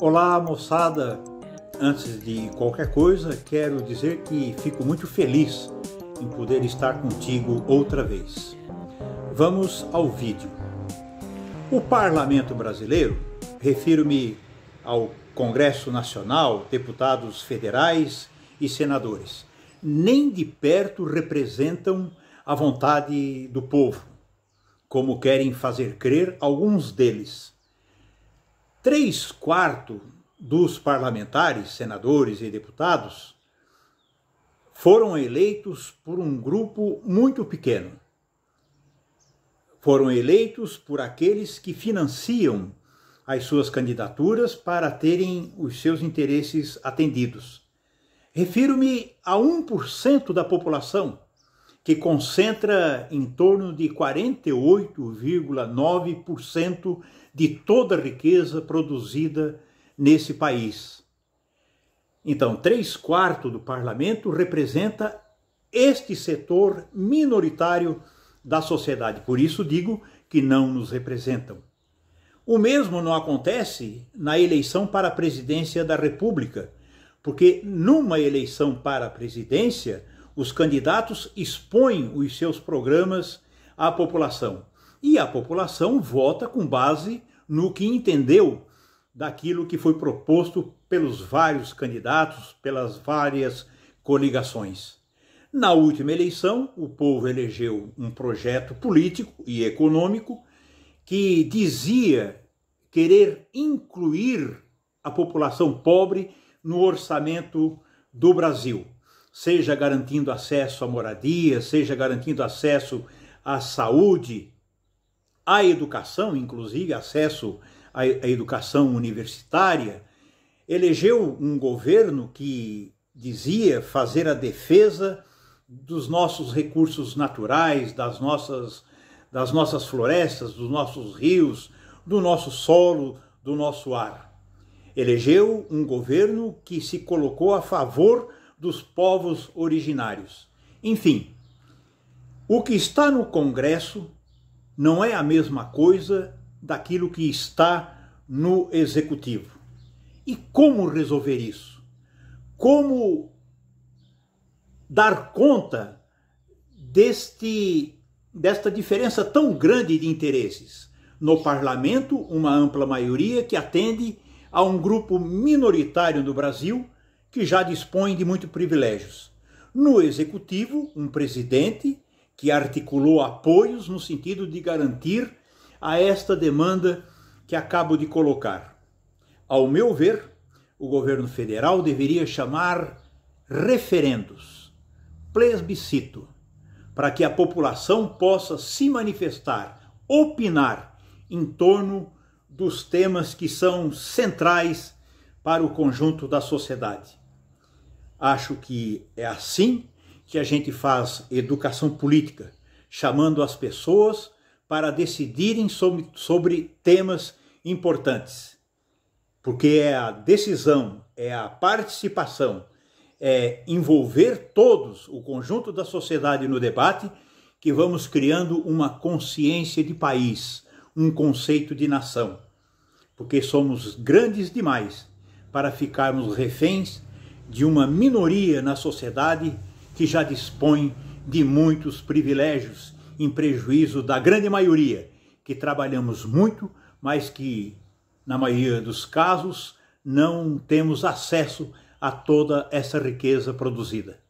Olá, moçada! Antes de qualquer coisa, quero dizer que fico muito feliz em poder estar contigo outra vez. Vamos ao vídeo. O Parlamento Brasileiro, refiro-me ao Congresso Nacional, deputados federais e senadores, nem de perto representam a vontade do povo, como querem fazer crer alguns deles três quartos dos parlamentares, senadores e deputados foram eleitos por um grupo muito pequeno. Foram eleitos por aqueles que financiam as suas candidaturas para terem os seus interesses atendidos. Refiro-me a 1% da população que concentra em torno de 48,9% de toda a riqueza produzida nesse país. Então, três quartos do parlamento representa este setor minoritário da sociedade. Por isso digo que não nos representam. O mesmo não acontece na eleição para a presidência da República, porque numa eleição para a presidência, os candidatos expõem os seus programas à população e a população vota com base no que entendeu daquilo que foi proposto pelos vários candidatos, pelas várias coligações. Na última eleição, o povo elegeu um projeto político e econômico que dizia querer incluir a população pobre no orçamento do Brasil seja garantindo acesso à moradia, seja garantindo acesso à saúde, à educação, inclusive acesso à educação universitária, elegeu um governo que dizia fazer a defesa dos nossos recursos naturais, das nossas, das nossas florestas, dos nossos rios, do nosso solo, do nosso ar. Elegeu um governo que se colocou a favor dos povos originários. Enfim, o que está no Congresso não é a mesma coisa daquilo que está no Executivo. E como resolver isso? Como dar conta deste, desta diferença tão grande de interesses? No parlamento, uma ampla maioria que atende a um grupo minoritário no Brasil que já dispõe de muitos privilégios. No executivo, um presidente que articulou apoios no sentido de garantir a esta demanda que acabo de colocar. Ao meu ver, o governo federal deveria chamar referendos, plebiscito, para que a população possa se manifestar, opinar em torno dos temas que são centrais para o conjunto da sociedade. Acho que é assim que a gente faz educação política, chamando as pessoas para decidirem sobre, sobre temas importantes. Porque é a decisão, é a participação, é envolver todos, o conjunto da sociedade no debate, que vamos criando uma consciência de país, um conceito de nação. Porque somos grandes demais para ficarmos reféns de uma minoria na sociedade que já dispõe de muitos privilégios em prejuízo da grande maioria, que trabalhamos muito, mas que, na maioria dos casos, não temos acesso a toda essa riqueza produzida.